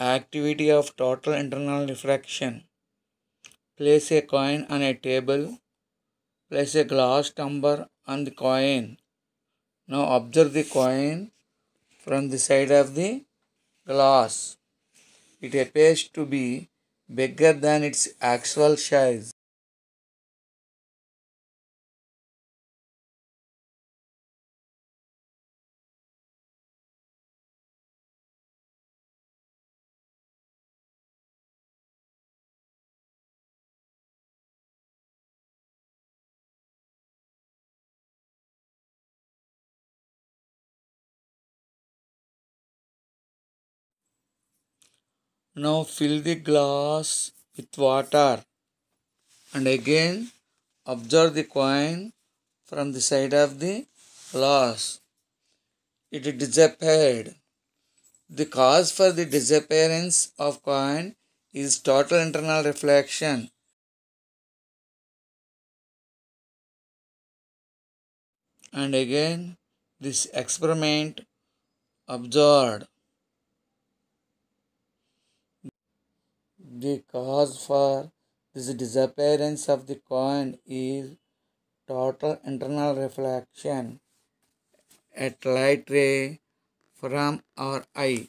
activity of total internal refraction. Place a coin on a table. Place a glass tumbler on the coin. Now observe the coin from the side of the glass. It appears to be bigger than its actual size. Now fill the glass with water and again observe the coin from the side of the glass. It disappeared. The cause for the disappearance of coin is total internal reflection. And again, this experiment observed The cause for this disappearance of the coin is total internal reflection at light ray from our eye.